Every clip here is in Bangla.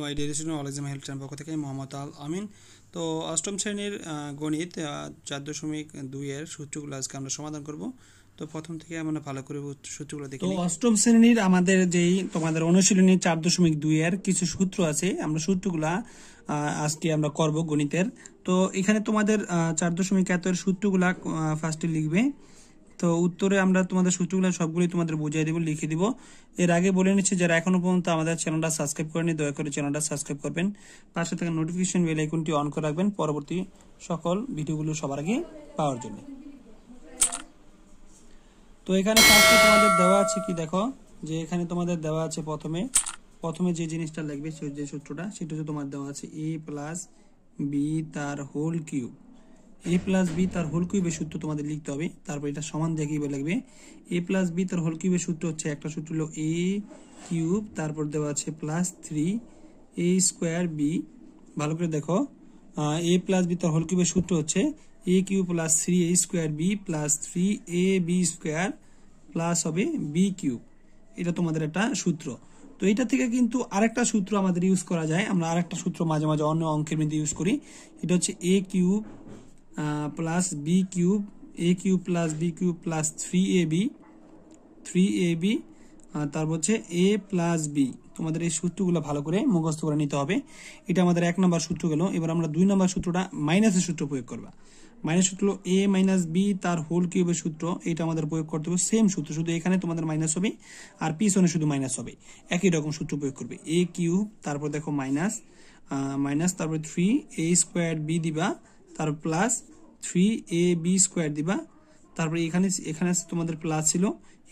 বাই পক্ষ থেকে মোহাম্মদ আল আমিন তো অষ্টম শ্রেণীর গণিত চার দশমিক দুইয়ের সূত্রগুলো আজকে আমরা সমাধান করব তো প্রথম থেকে আমরা ভালো করে সূত্রগুলো দেখি তো অষ্টম শ্রেণীর আমাদের যেই তোমাদের অনুশীলনী চার দশমিক দুইয়ের কিছু সূত্র আছে আমরা সূত্রগুলা আজকে আমরা করব গণিতের তো এখানে তোমাদের চার দশমিক সূত্রগুলা ফার্স্টে লিখবে তো উত্তরে আমরা তোমাদের সূত্রগুলো সবগুলোই তোমাদের বুঝিয়ে দেবো লিখে দিব এর আগে বলে নিচ্ছি যারা এখনো পর্যন্ত আমাদের চ্যানেলটা সাবস্ক্রাইব করেনি দয়া করে চ্যানেলটা সাবস্ক্রাইব করবেন পাশে থেকে নোটিফিকেশন বেল আইকনটি অন করে রাখবেন পরবর্তী সকল ভিডিওগুলো সবার আগে পাওয়ার জন্য তো এখানে ফার্স্টে তোমাদের দেওয়া আছে কি দেখো যে এখানে তোমাদের দেওয়া আছে প্রথমে প্রথমে যে জিনিসটা লাগবে যে সূত্রটা সেটা হচ্ছে তোমার দেওয়া আছে এ প্লাস বি তার whole cube A plus B তার হোল কিউবের সূত্র তোমাদের লিখতে হবে তারপর এটা সমান দিয়ে কিউবে লাগবে এ প্লাস বি তার হোল কিউবের সূত্র হচ্ছে একটা সূত্র হলো এ কিউব তারপর দেওয়া আছে plus three A square B ভালো করে দেখো এ প্লাস বি তার হোল কিউবের সূত্র হচ্ছে A cube plus three A square B plus three A B square plus হবে বি কিউব এটা তোমাদের একটা সূত্র তো এটা থেকে কিন্তু আরেকটা সূত্র আমাদের ইউজ করা যায় আমরা আরেকটা সূত্র মাঝে মাঝে অন্য অঙ্কের মধ্যে ইউজ করি এটা হচ্ছে A cube plus B cube A cube plus B cube plus three A B three A B তারপর হচ্ছে এ প্লাস বি তোমাদের এই সূত্রগুলো ভালো করে মুখস্থ করে নিতে হবে এটা আমাদের এক নম্বর সূত্র গেল এবার আমরা দুই নম্বর সূত্রটা মাইনাসের সূত্র প্রয়োগ করবা মাইনাস সূত্র এ মাইনাস বি তার হোল কিউবের সূত্র এটা আমাদের প্রয়োগ করতে হবে সেম সূত্র শুধু এখানে তোমাদের মাইনাস হবে আর পিছনে শুধু মাইনাস হবে একই রকম সূত্র প্রয়োগ করবে এ কিউব তারপর দেখো মাইনাস মাইনাস তারপরে থ্রি এ স্কোয়ার বি দিবা তার plus three A B square দিবা তারপরে এখানে এখানে তোমাদের প্লাস ছিল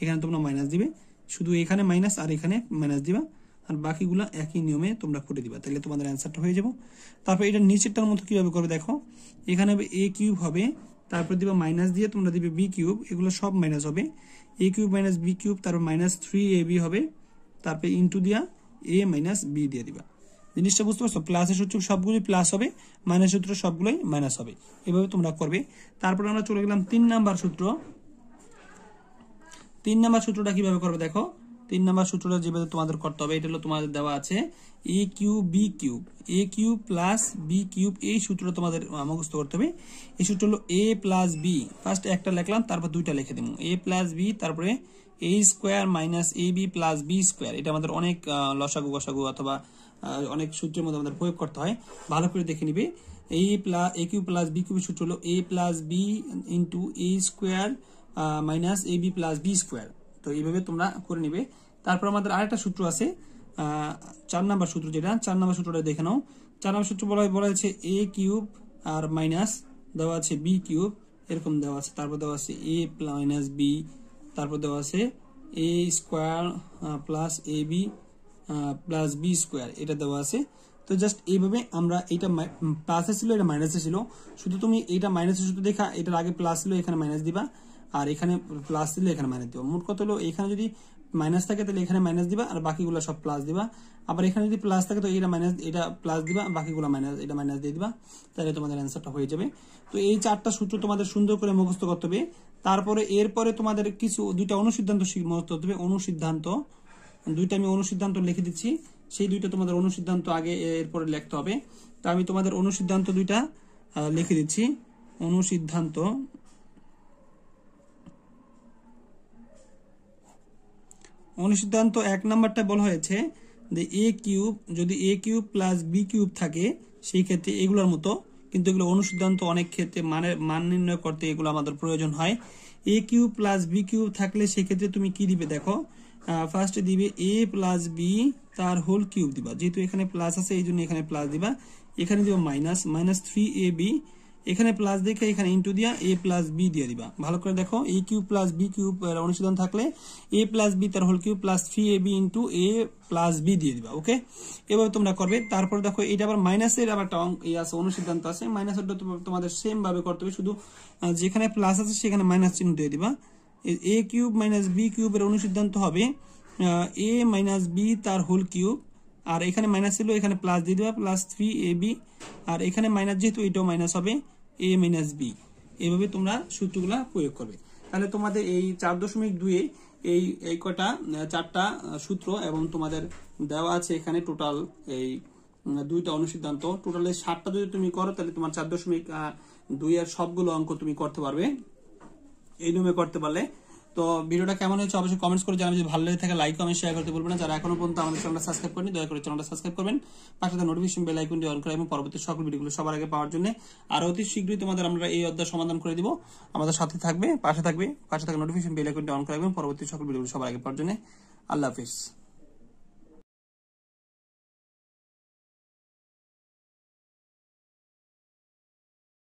এখানে তোমরা মাইনাস দিবে শুধু এখানে মাইনাস আর এখানে মাইনাস দিবা আর বাকিগুলো একই নিয়মে তোমরা করে দিবা তাহলে তোমাদের অ্যান্সারটা হয়ে যাবো তারপর এটা নিচেরটার মতো কীভাবে করবে দেখো এখানে এ কিউব হবে তারপর দিবা মাইনাস দিয়ে তোমরা দিবে বি কিউব এগুলো সব মাইনাস হবে A cube minus B cube তারপর মাইনাস থ্রি এ বি হবে তারপরে ইন্টু দিয়া এ মাইনাস বি দিয়ে দিবা জিনিসটা বুঝতে পারছো প্লাসের সূত্র সবগুলোই প্লাস হবে মাইনাস সূত্র সবগুলোই মাইনাস হবে এভাবে তোমরা করবে তারপরে আমরা চলে গেলাম তিন নাম্বার সূত্র তিন নাম্বার সূত্রটা কিভাবে করবে দেখো তিন নাম্বার সূত্রটা যেভাবে তোমাদের করতে হবে এটা হলো তোমাদের দেওয়া আছে A cube B cube A cube plus B cube এই সূত্রটা তোমাদের মুখস্থ করতে হবে এই সূত্র হলো এ প্লাস বি ফার্স্ট একটা লিখলাম তারপর দুইটা লিখে দিব এ প্লাস বি তারপরে A square minus A B plus B square এটা আমাদের অনেক লসাগু গসাগু অথবা অনেক সূত্রের মধ্যে আমাদের প্রয়োগ করতে হয় ভালো করে দেখে নিবে A plus A cube plus B কিউবের সূত্র হলো A plus B into A square minus A B plus B square তো এইভাবে তোমরা করে নিবে তারপর আমাদের আরেকটা সূত্র আছে চার নাম্বার সূত্র যেটা চার নাম্বার সূত্রটা দেখে নাও চার নাম্বার সূত্র বলা বলা হয়েছে এ কিউব আর মাইনাস দেওয়া আছে বি কিউব এরকম দেওয়া আছে তারপর দেওয়া আছে এ মাইনাস বি তারপর দেওয়া আছে A square plus A B plus B square এটা দেওয়া আছে তো জাস্ট এইভাবে আমরা এটা প্লাসে ছিল এটা মাইনাসে ছিল শুধু তুমি এটা মাইনাসে শুধু দেখা এটার আগে প্লাস ছিল এখানে মাইনাস দিবা আর এখানে প্লাস ছিল এখানে মাইনাস দিবা মোট কত হলো এখানে যদি মাইনাস থাকে তাহলে এখানে মাইনাস দিবা আর বাকিগুলো সব প্লাস দিবা আবার এখানে যদি প্লাস থাকে তো এটা মাইনাস এটা প্লাস দিবা বাকিগুলো মাইনাস এটা মাইনাস দিয়ে দিবা তাহলে তোমাদের অ্যান্সারটা হয়ে যাবে তো এই চারটা সূত্র তোমাদের সুন্দর করে মুখস্থ করতে হবে তারপরে এরপরে তোমাদের কিছু দুইটা অনুসিদ্ধান্ত মুখস্থ করতে হবে অনুসিদ্ধান্ত দুইটা আমি অনুসিদ্ধান্ত লিখে দিচ্ছি সেই দুইটা তোমাদের অনুসিদ্ধান্ত আগে এরপরে লিখতে হবে তো আমি তোমাদের অনুসিদ্ধান্ত দুইটা লিখে দিচ্ছি অনুসিদ্ধান্ত অনুসিদ্ধান্ত এক নাম্বারটা বলা হয়েছে যে এ কিউব যদি A cube plus B cube থাকে সেই ক্ষেত্রে এগুলোর মতো কিন্তু এগুলো অনুসিদ্ধান্ত অনেক ক্ষেত্রে মানের মান নির্ণয় করতে এগুলো আমাদের প্রয়োজন হয় A cube plus B cube থাকলে সেক্ষেত্রে তুমি কি দিবে দেখো ফার্স্টে দিবে এ প্লাস বি তার হোল কিউব দিবা যেহেতু এখানে প্লাস আছে এই জন্য এখানে প্লাস দিবা এখানে দিবা minus minus three A B এখানে প্লাস দেখে এখানে ইন্টু দিয়া এ প্লাস বি দিয়ে দিবা ভালো করে দেখো A cube plus B cube অনুশীলন থাকলে এ প্লাস বি তার whole cube plus three A B into A plus B দিয়ে দিবা ওকে এভাবে তোমরা করবে তারপর দেখো এটা আবার মাইনাসের আবার একটা ইয়ে আছে অনুসিদ্ধান্ত আছে মাইনাসেরটা তোমাদের সেম ভাবে করতে হবে শুধু যেখানে প্লাস আছে সেখানে মাইনাস চিহ্ন দিয়ে দিবা এ কিউব মাইনাস বি কিউবের অনুসিদ্ধান্ত হবে এ মাইনাস বি তার হোল কিউব আর এখানে মাইনাস ছিল এখানে প্লাস দিয়ে দেবে প্লাস থ্রি এ বি আর এখানে মাইনাস যেহেতু এটাও মাইনাস হবে এ মাইনাস বি এভাবে তোমরা সূত্রগুলা প্রয়োগ করবে তাহলে তোমাদের এই চার দশমিক দুয়ে এই এই কটা চারটা সূত্র এবং তোমাদের দেওয়া আছে এখানে টোটাল এই দুইটা অনুসিদ্ধান্ত টোটালে ষাটটা যদি তুমি করো তাহলে তোমার চার দশমিক দুই আর সবগুলো অঙ্ক তুমি করতে পারবে এই নিয়মে করতে পারলে তো ভিডিওটা কেমন হয়েছে অবশ্যই কমেন্টস করে জানাবেন যদি ভালো লেগে থাকে লাইক কমেন্ট শেয়ার করতে বলবেন না যারা এখনো পর্যন্ত আমাদের চ্যানেলটা সাবস্ক্রাইব করেনি দয়া করে চ্যানেলটা সাবস্ক্রাইব করবেন পাশে তার নোটিফিকেশন বেল আইকনটি অন করা এবং পরবর্তী সকল ভিডিওগুলো সবার আগে পাওয়ার জন্য আর অতি শীঘ্রই তোমাদের আমরা এই অধ্যায় সমাধান করে দিব আমাদের সাথে থাকবে পাশে থাকবে পাশে থাকা নোটিফিকেশন বেল আইকনটি অন করা এবং পরবর্তী সকল ভিডিওগুলো সবার আগে পাওয়ার জন্য আল্লাহ হাফিজ